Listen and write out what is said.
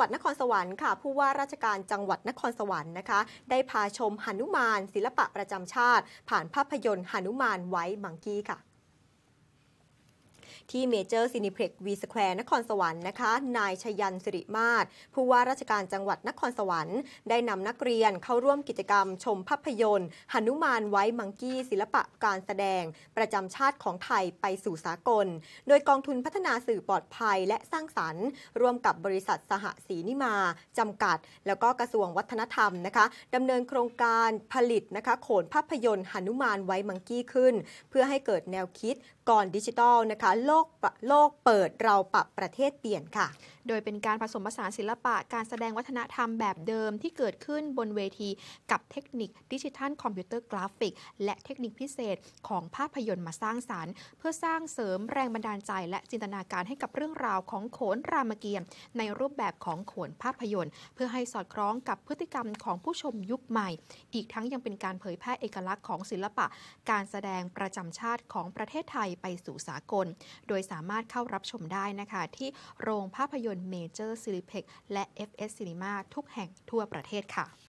วัดนครสวรรค์ค่ะ ผู้ว่าราชการจังหวัดนครสวรรค์นะคะ ได้พาชมหนุมาน ศิลปะประจำชาติ ผ่านภาพยนตร์หนุมานไว้มังกี้ค่ะที่เมเจอร์ซินิเพล็กวีสแควร์นครสวรรค์นะคะ นายชยันสิริมาศผู้ว่าราชการจังหวัดนครสวรรค์ได้นำนักเรียนเข้าร่วมกิจกรรมชมภาพยนตร์ หนุมานไว้มังกี้ ศิลปะ การแสดงประจำชาติของไทยไปสู่สากล โดยกองทุนพัฒนาสื่อปลอดภัยและสร้างสรรค์ร่วมกับบริษัทสหศรีนิมา จำกัด แล้วก็กระทรวงวัฒนธรรมนะคะดำเนินโครงการผลิตนะคะโขนภาพยนตร์ หนุมานไว้มังกี้ขึ้น เพื่อให้เกิดแนวคิดรดิจิทัลนะคะโลกโลกเปิดเราปรับประเทศเปลี่ยนค่ะ โดยเป็นการผสมผสานศิลปะ การแสดงวัฒนธรรมแบบเดิมที่เกิดขึ้นบนเวที กับเทคนิคดิจิทัลคอมพิวเตอร์กราฟิก และเทคนิคพิเศษของภาพยนตร์มาสร้างสารรค์ เพื่อสร้างเสริมแรงบันดาลใจ และจินตนาการให้กับเรื่องราวของโขนรามเกียรติ์ในรูปแบบของโขนภาพยนตร์ เพื่อให้สอดคล้องกับพฤติกรรมของผู้ชมยุคใหม่ อีกทั้งยังเป็นการเผยแพร่เอกลักษณ์ของศิลปะ การแสดงประจำชาติของประเทศไทยไปสู่สากล โดยสามารถเข้ารับชมได้นะคะ ที่โรงภาพยนตร์เมเจอร์ซิลิเพ็กและ FS Cinema ทุกแห่งทั่วประเทศค่ะ